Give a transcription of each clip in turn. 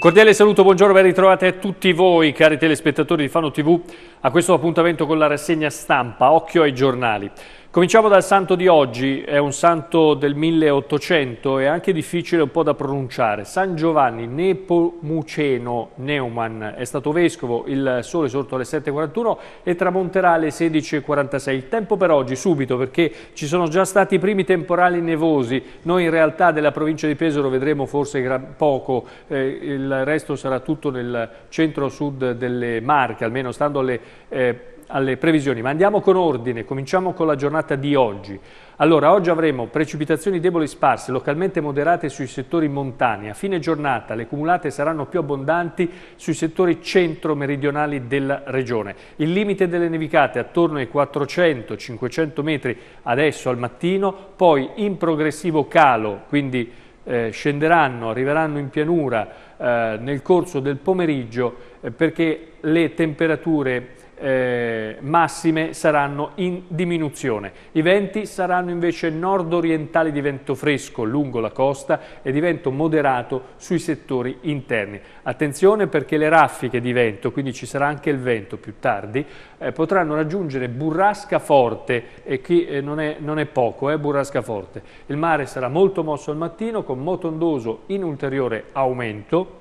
Un cordiale saluto, buongiorno, ben ritrovati a tutti voi cari telespettatori di Fano TV a questo appuntamento con la rassegna stampa, occhio ai giornali. Cominciamo dal santo di oggi, è un santo del 1800 è anche difficile un po' da pronunciare. San Giovanni Nepomuceno Neumann è stato vescovo, il sole sorto alle 7.41 e tramonterà alle 16.46. Il tempo per oggi, subito, perché ci sono già stati i primi temporali nevosi. Noi in realtà della provincia di Pesaro vedremo forse poco, eh, il resto sarà tutto nel centro-sud delle Marche, almeno stando alle... Eh, alle previsioni, ma andiamo con ordine, cominciamo con la giornata di oggi. Allora, oggi avremo precipitazioni deboli sparse, localmente moderate sui settori montani. A fine giornata le cumulate saranno più abbondanti sui settori centro-meridionali della regione. Il limite delle nevicate attorno ai 400-500 metri adesso al mattino, poi in progressivo calo, quindi eh, scenderanno, arriveranno in pianura eh, nel corso del pomeriggio eh, perché le temperature eh, massime saranno in diminuzione. I venti saranno invece nord-orientali di vento fresco lungo la costa e di vento moderato sui settori interni. Attenzione perché le raffiche di vento, quindi ci sarà anche il vento più tardi, eh, potranno raggiungere burrasca forte e qui eh, non, è, non, è, poco, eh, burrasca forte. Il mare sarà molto mosso al mattino con moto ondoso in ulteriore aumento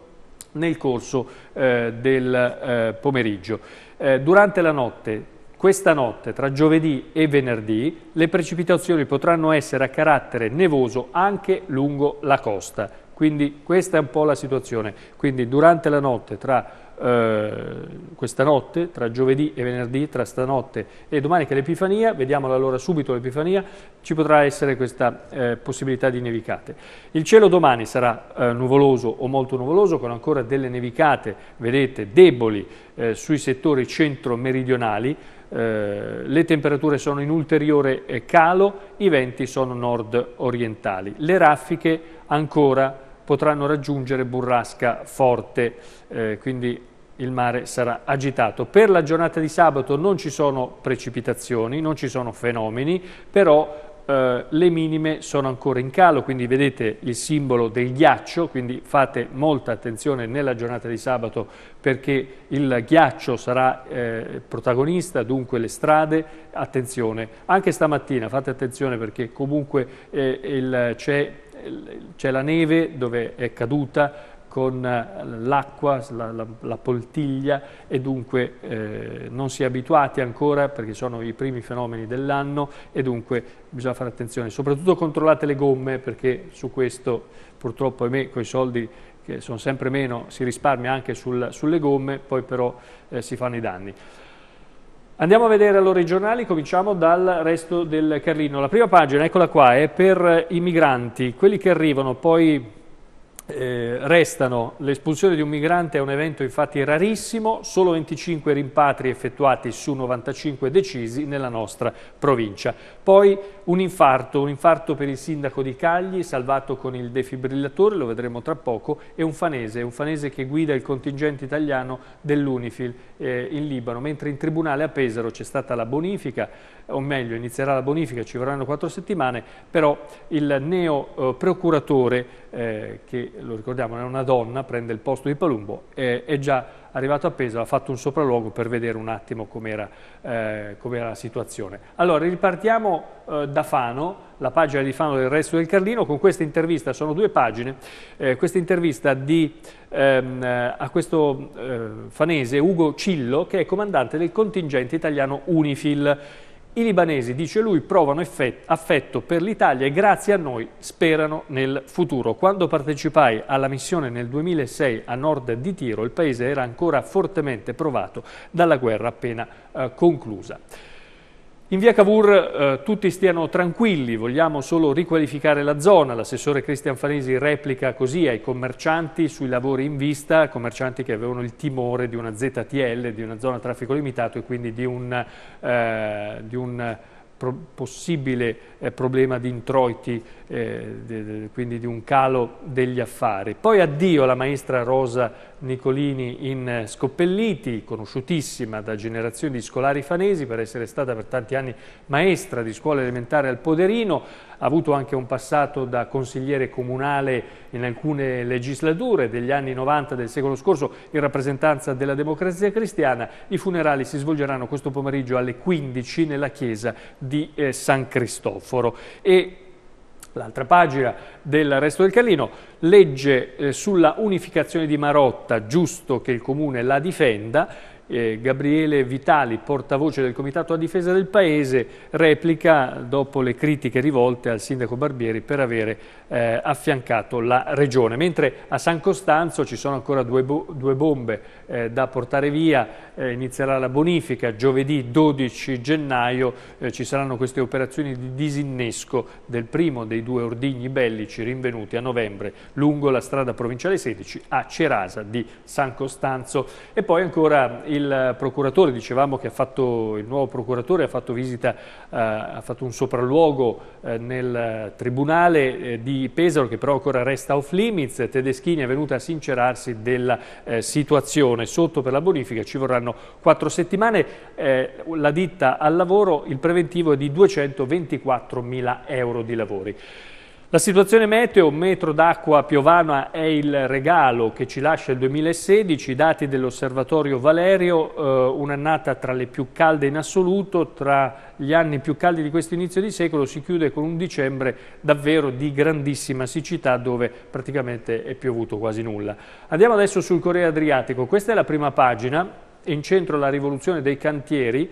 nel corso eh, del eh, pomeriggio. Eh, durante la notte, questa notte, tra giovedì e venerdì, le precipitazioni potranno essere a carattere nevoso anche lungo la costa. Quindi questa è un po' la situazione. Quindi durante la notte, tra eh, questa notte, tra giovedì e venerdì, tra stanotte e domani che è l'Epifania, vediamola allora subito l'Epifania, ci potrà essere questa eh, possibilità di nevicate. Il cielo domani sarà eh, nuvoloso o molto nuvoloso con ancora delle nevicate, vedete, deboli eh, sui settori centro-meridionali, eh, le temperature sono in ulteriore eh, calo, i venti sono nord orientali. Le raffiche ancora potranno raggiungere burrasca forte, eh, quindi il mare sarà agitato. Per la giornata di sabato non ci sono precipitazioni, non ci sono fenomeni, però eh, le minime sono ancora in calo, quindi vedete il simbolo del ghiaccio, quindi fate molta attenzione nella giornata di sabato perché il ghiaccio sarà eh, protagonista, dunque le strade, attenzione. Anche stamattina fate attenzione perché comunque eh, c'è la neve dove è caduta, con eh, l'acqua, la, la, la, poltiglia e dunque eh, non si è abituati ancora perché sono i primi fenomeni dell'anno e dunque bisogna fare attenzione. Soprattutto controllate le gomme perché su questo purtroppo ahimè con i soldi che sono sempre meno si risparmia anche sul, sulle gomme, poi però eh, si fanno i danni. Andiamo a vedere allora i giornali, cominciamo dal resto del Carlino. La prima pagina, eccola qua, è per eh, i migranti, quelli che arrivano poi eh, restano l'espulsione di un migrante è un evento infatti rarissimo, solo 25 rimpatri effettuati su 95 decisi nella nostra provincia. Poi un infarto, un infarto per il sindaco di Cagli, salvato con il defibrillatore, lo vedremo tra poco, e un fanese, un fanese che guida il contingente italiano dell'Unifil eh, in Libano, mentre in tribunale a Pesaro c'è stata la bonifica o meglio inizierà la bonifica, ci vorranno quattro settimane, però il neo eh, procuratore, eh, che lo ricordiamo è una donna, prende il posto di Palumbo, eh, è già arrivato a Pesaro, ha fatto un sopralluogo per vedere un attimo com'era eh, com la situazione. Allora, ripartiamo eh, da Fano, la pagina di Fano del resto del Carlino, con questa intervista, sono due pagine, eh, questa intervista di, ehm, eh, a questo eh, fanese Ugo Cillo, che è comandante del contingente italiano Unifil, i libanesi, dice lui, provano affetto per l'Italia e grazie a noi sperano nel futuro. Quando partecipai alla missione nel 2006 a nord di Tiro, il paese era ancora fortemente provato dalla guerra appena eh, conclusa. In via Cavour eh, tutti stiano tranquilli, vogliamo solo riqualificare la zona. L'assessore Cristian Farisi replica così ai commercianti sui lavori in vista, commercianti che avevano il timore di una ZTL, di una zona a traffico limitato e quindi di un, eh, di un pro possibile eh, problema di introiti, eh, de, de, quindi di un calo degli affari. Poi addio la maestra Rosa Nicolini in eh, Scoppelliti, conosciutissima da generazioni di scolari fanesi per essere stata per tanti anni maestra di scuola elementare al Poderino, ha avuto anche un passato da consigliere comunale in alcune legislature degli anni 90 del secolo scorso in rappresentanza della democrazia cristiana. I funerali si svolgeranno questo pomeriggio alle 15 nella chiesa di eh, San Cristoforo. E l'altra pagina del resto del Carlino, legge eh, sulla unificazione di Marotta, giusto che il Comune la difenda, eh, Gabriele Vitali, portavoce del Comitato a difesa del Paese, replica dopo le critiche rivolte al sindaco Barbieri per avere eh, affiancato la regione. Mentre a San Costanzo ci sono ancora due, bo due bombe eh, da portare via, eh, inizierà la bonifica giovedì 12 gennaio, eh, ci saranno queste operazioni di disinnesco del primo dei due ordigni bellici rinvenuti a novembre lungo la strada provinciale 16 a Cerasa di San Costanzo. E poi ancora il il procuratore, dicevamo che fatto, il nuovo procuratore ha fatto visita, eh, ha fatto un sopralluogo eh, nel tribunale eh, di Pesaro che però ancora resta off limits, Tedeschini è venuta a sincerarsi della eh, situazione, sotto per la bonifica ci vorranno quattro settimane, eh, la ditta al lavoro, il preventivo è di 224 mila euro di lavori. La situazione meteo, metro d'acqua piovana è il regalo che ci lascia il 2016, i dati dell'osservatorio Valerio, eh, un'annata tra le più calde in assoluto, tra gli anni più caldi di questo inizio di secolo si chiude con un dicembre davvero di grandissima siccità dove praticamente è piovuto quasi nulla. Andiamo adesso sul Corea Adriatico, questa è la prima pagina, in centro la rivoluzione dei cantieri,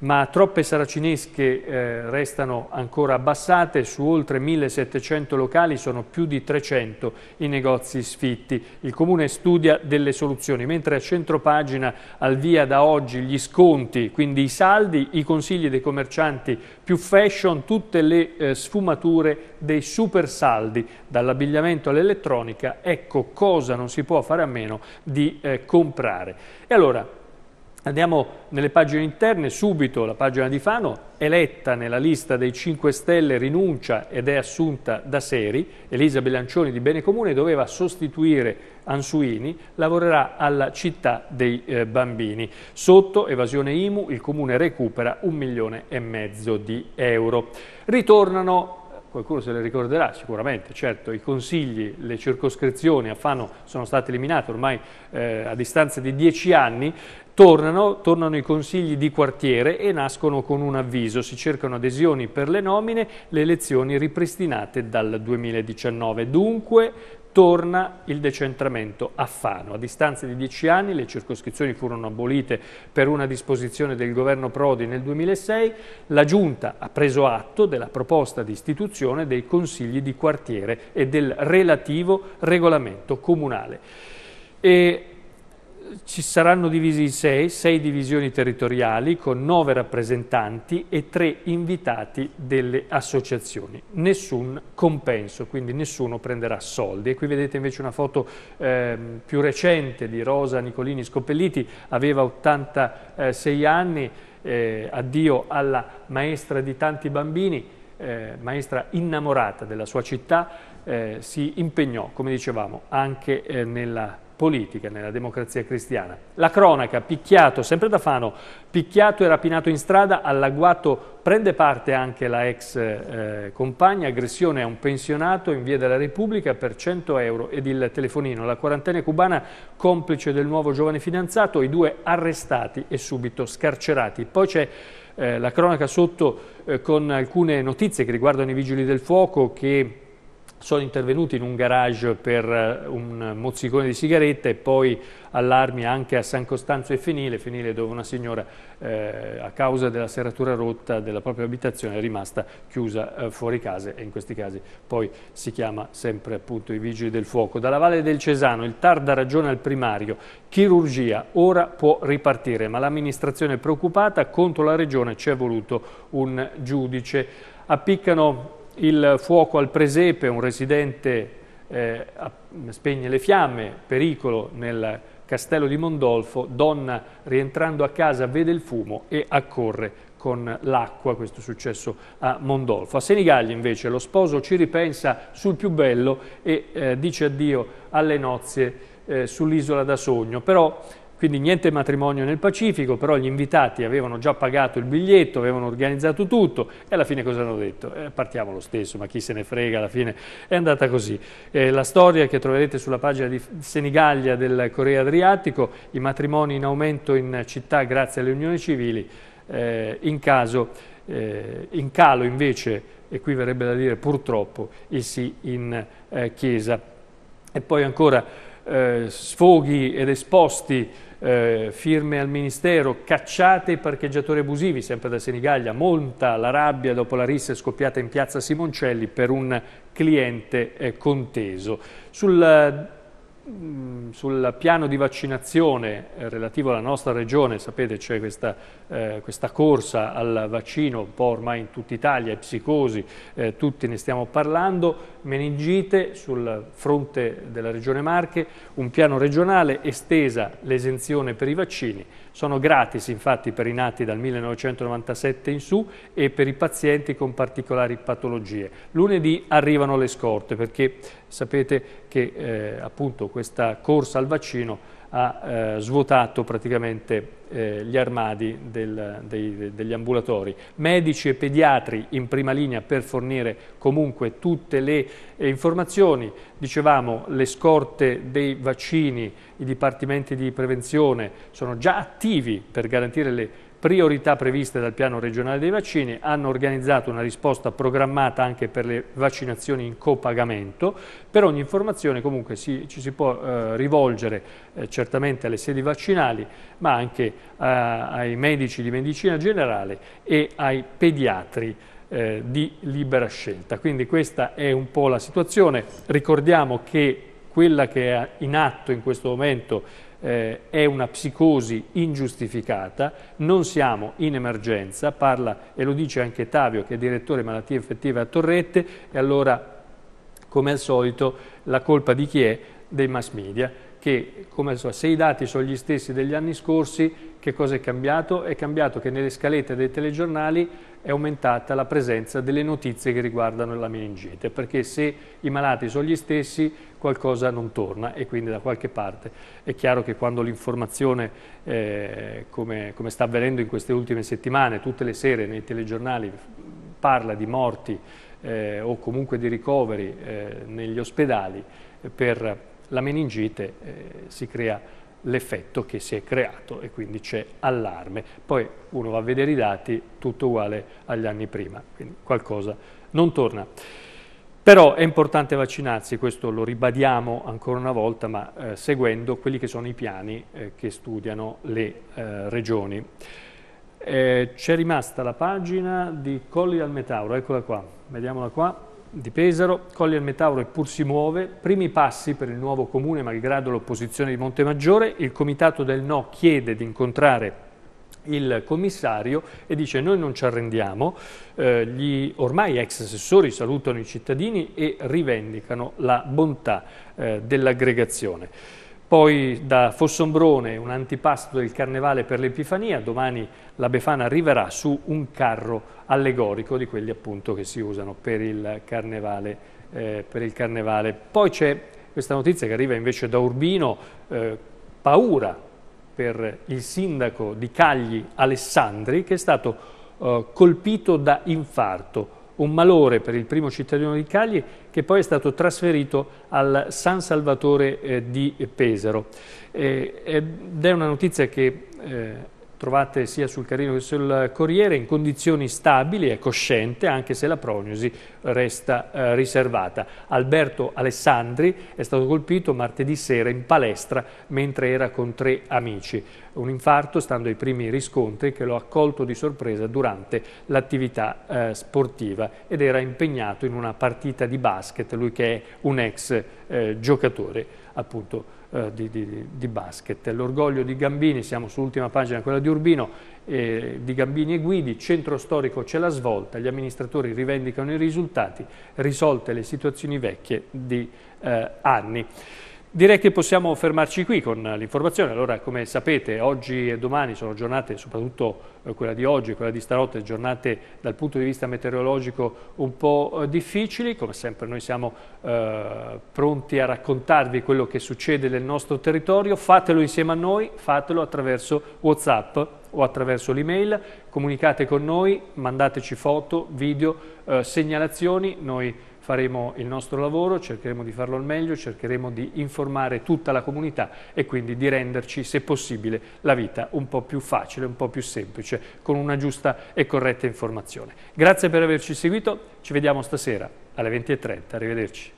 ma troppe saracinesche eh, restano ancora abbassate, su oltre 1700 locali sono più di 300 i negozi sfitti. Il Comune studia delle soluzioni, mentre a centropagina pagina al via da oggi gli sconti, quindi i saldi, i consigli dei commercianti più fashion, tutte le eh, sfumature dei super saldi, dall'abbigliamento all'elettronica, ecco cosa non si può fare a meno di eh, comprare. E allora, Andiamo nelle pagine interne, subito la pagina di Fano, eletta nella lista dei 5 Stelle rinuncia ed è assunta da Seri, Elisa Bellancioni di Bene Comune doveva sostituire Ansuini, lavorerà alla città dei eh, bambini. Sotto evasione IMU il Comune recupera un milione e mezzo di euro. Ritornano qualcuno se le ricorderà sicuramente, certo i consigli, le circoscrizioni a Fano sono state eliminate ormai eh, a distanza di dieci anni, Tornano, tornano, i consigli di quartiere e nascono con un avviso. Si cercano adesioni per le nomine, le elezioni ripristinate dal 2019. Dunque torna il decentramento a Fano. A distanza di dieci anni le circoscrizioni furono abolite per una disposizione del governo Prodi nel 2006. La Giunta ha preso atto della proposta di istituzione dei consigli di quartiere e del relativo regolamento comunale. E ci saranno divisi in sei, sei divisioni territoriali con nove rappresentanti e tre invitati delle associazioni. Nessun compenso, quindi nessuno prenderà soldi. E qui vedete invece una foto eh, più recente di Rosa Nicolini Scopelliti, aveva 86 anni, eh, addio alla maestra di tanti bambini, eh, maestra innamorata della sua città, eh, si impegnò, come dicevamo, anche eh, nella politica nella democrazia cristiana. La cronaca, picchiato, sempre da Fano, picchiato e rapinato in strada, all'agguato prende parte anche la ex eh, compagna, aggressione a un pensionato in via della Repubblica per 100 euro ed il telefonino. La quarantena cubana complice del nuovo giovane fidanzato, i due arrestati e subito scarcerati. Poi c'è eh, la cronaca sotto eh, con alcune notizie che riguardano i vigili del fuoco che sono intervenuti in un garage per eh, un mozzicone di sigarette e poi allarmi anche a San Costanzo e Fenile, Fenile dove una signora eh, a causa della serratura rotta della propria abitazione è rimasta chiusa eh, fuori casa e in questi casi poi si chiama sempre appunto i vigili del fuoco. Dalla Valle del Cesano il tarda ragione al primario, chirurgia ora può ripartire ma l'amministrazione è preoccupata, contro la regione ci è voluto un giudice. Appiccano il fuoco al presepe, un residente eh, spegne le fiamme, pericolo nel castello di Mondolfo, donna rientrando a casa vede il fumo e accorre con l'acqua, questo è successo a Mondolfo. A Senigallia invece lo sposo ci ripensa sul più bello e eh, dice addio alle nozze eh, sull'isola da sogno, però quindi niente matrimonio nel Pacifico, però gli invitati avevano già pagato il biglietto, avevano organizzato tutto e alla fine cosa hanno detto? Eh, partiamo lo stesso, ma chi se ne frega alla fine è andata così. Eh, la storia che troverete sulla pagina di Senigallia del Corea Adriatico, i matrimoni in aumento in città grazie alle unioni civili, eh, in, caso, eh, in calo invece, e qui verrebbe da dire purtroppo, il sì in eh, chiesa. E poi ancora eh, sfoghi ed esposti, eh, firme al Ministero, cacciate i parcheggiatori abusivi, sempre da Senigallia, monta la rabbia dopo la rissa scoppiata in piazza Simoncelli per un cliente eh, conteso. Sul Mm, sul piano di vaccinazione eh, relativo alla nostra regione, sapete c'è questa, eh, questa, corsa al vaccino un po' ormai in tutta Italia, è psicosi, eh, tutti ne stiamo parlando, meningite sul fronte della regione Marche, un piano regionale estesa l'esenzione per i vaccini, sono gratis infatti per i nati dal 1997 in su e per i pazienti con particolari patologie. Lunedì arrivano le scorte perché sapete che eh, appunto questa corsa al vaccino ha eh, svuotato praticamente eh, gli armadi del, dei, degli ambulatori. Medici e pediatri in prima linea per fornire comunque tutte le eh, informazioni, dicevamo le scorte dei vaccini, i dipartimenti di prevenzione sono già attivi per garantire le priorità previste dal piano regionale dei vaccini, hanno organizzato una risposta programmata anche per le vaccinazioni in copagamento. Per ogni informazione comunque si, ci si può eh, rivolgere eh, certamente alle sedi vaccinali, ma anche eh, ai medici di medicina generale e ai pediatri. Eh, di libera scelta. Quindi questa è un po' la situazione. Ricordiamo che quella che è in atto in questo momento eh, è una psicosi ingiustificata, non siamo in emergenza, parla e lo dice anche Tavio che è direttore malattie infettive a Torrette e allora come al solito la colpa di chi è? Dei mass media che so, se i dati sono gli stessi degli anni scorsi, che cosa è cambiato? È cambiato che nelle scalette dei telegiornali è aumentata la presenza delle notizie che riguardano la meningite, perché se i malati sono gli stessi qualcosa non torna e quindi da qualche parte è chiaro che quando l'informazione, eh, come, come sta avvenendo in queste ultime settimane, tutte le sere nei telegiornali parla di morti eh, o comunque di ricoveri eh, negli ospedali eh, per la meningite eh, si crea l'effetto che si è creato e quindi c'è allarme. Poi uno va a vedere i dati, tutto uguale agli anni prima, quindi qualcosa non torna. Però è importante vaccinarsi, questo lo ribadiamo ancora una volta, ma eh, seguendo quelli che sono i piani eh, che studiano le eh, regioni. Eh, c'è rimasta la pagina di Colli al Metauro, eccola qua, vediamola qua di Pesaro, Colli al Metauro e Pur si muove, primi passi per il nuovo comune malgrado l'opposizione di Montemaggiore, il comitato del no chiede di incontrare il commissario e dice noi non ci arrendiamo, eh, gli ormai ex assessori salutano i cittadini e rivendicano la bontà eh, dell'aggregazione. Poi da Fossombrone un antipasto del carnevale per l'Epifania, domani la Befana arriverà su un carro allegorico di quelli appunto che si usano per il carnevale. Eh, per il carnevale. Poi c'è questa notizia che arriva invece da Urbino, eh, paura per il sindaco di Cagli Alessandri che è stato eh, colpito da infarto un malore per il primo cittadino di Cagli che poi è stato trasferito al San Salvatore eh, di Pesaro. Eh, ed è una notizia che eh, trovate sia sul Carino che sul Corriere, in condizioni stabili e cosciente, anche se la prognosi resta eh, riservata. Alberto Alessandri è stato colpito martedì sera in palestra mentre era con tre amici. Un infarto, stando ai primi riscontri, che lo ha colto di sorpresa durante l'attività eh, sportiva ed era impegnato in una partita di basket, lui che è un ex eh, giocatore appunto eh, di, di, di, basket. L'orgoglio di Gambini, siamo sull'ultima pagina, quella di Urbino, eh, di Gambini e Guidi, centro storico c'è la svolta, gli amministratori rivendicano i risultati, risolte le situazioni vecchie di eh, anni. Direi che possiamo fermarci qui con l'informazione. Allora, come sapete, oggi e domani sono giornate, soprattutto eh, quella di oggi e quella di stanotte, giornate dal punto di vista meteorologico un po' eh, difficili. Come sempre noi siamo eh, pronti a raccontarvi quello che succede nel nostro territorio. Fatelo insieme a noi, fatelo attraverso Whatsapp o attraverso l'email, comunicate con noi, mandateci foto, video, eh, segnalazioni, noi faremo il nostro lavoro, cercheremo di farlo al meglio, cercheremo di informare tutta la comunità e quindi di renderci, se possibile, la vita un po' più facile, un po' più semplice, con una giusta e corretta informazione. Grazie per averci seguito, ci vediamo stasera alle 20.30, arrivederci.